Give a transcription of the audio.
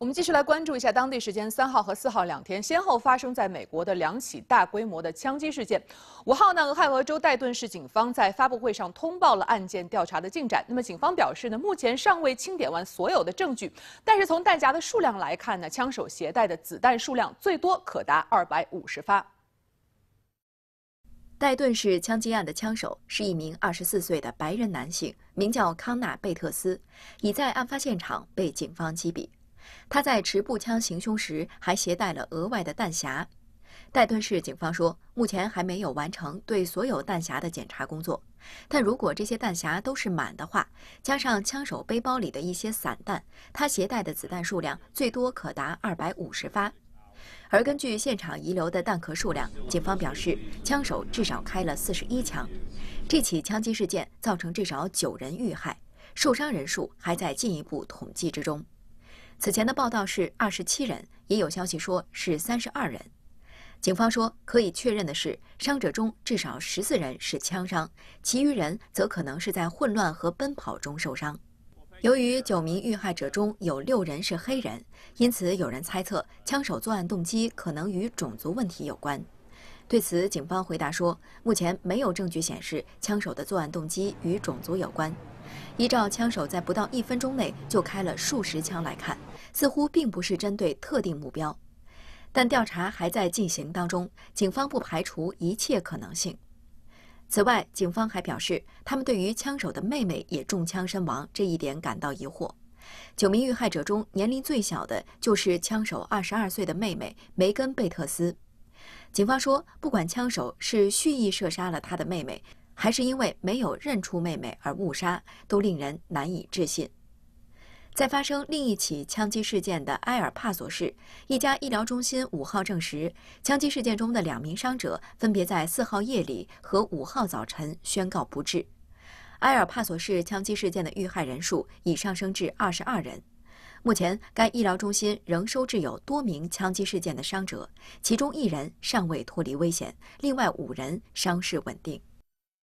我们继续来关注一下当地时间三号和四号两天先后发生在美国的两起大规模的枪击事件。五号呢，俄亥俄州戴顿市警方在发布会上通报了案件调查的进展。那么，警方表示呢，目前尚未清点完所有的证据，但是从弹夹的数量来看呢，枪手携带的子弹数量最多可达二百五十发。戴顿市枪击案的枪手是一名二十四岁的白人男性，名叫康纳·贝特斯，已在案发现场被警方击毙。他在持步枪行凶时还携带了额外的弹匣。戴顿市警方说，目前还没有完成对所有弹匣的检查工作。但如果这些弹匣都是满的话，加上枪手背包里的一些散弹，他携带的子弹数量最多可达二百五十发。而根据现场遗留的弹壳数量，警方表示枪手至少开了四十一枪。这起枪击事件造成至少九人遇害，受伤人数还在进一步统计之中。此前的报道是二十七人，也有消息说是三十二人。警方说，可以确认的是，伤者中至少十四人是枪伤，其余人则可能是在混乱和奔跑中受伤。由于九名遇害者中有六人是黑人，因此有人猜测枪手作案动机可能与种族问题有关。对此，警方回答说，目前没有证据显示枪手的作案动机与种族有关。依照枪手在不到一分钟内就开了数十枪来看，似乎并不是针对特定目标，但调查还在进行当中，警方不排除一切可能性。此外，警方还表示，他们对于枪手的妹妹也中枪身亡这一点感到疑惑。九名遇害者中年龄最小的就是枪手二十二岁的妹妹梅根·贝特斯。警方说，不管枪手是蓄意射杀了他的妹妹。还是因为没有认出妹妹而误杀，都令人难以置信。在发生另一起枪击事件的埃尔帕索市，一家医疗中心五号证实，枪击事件中的两名伤者分别在四号夜里和五号早晨宣告不治。埃尔帕索市枪击事件的遇害人数已上升至二十二人。目前，该医疗中心仍收治有多名枪击事件的伤者，其中一人尚未脱离危险，另外五人伤势稳定。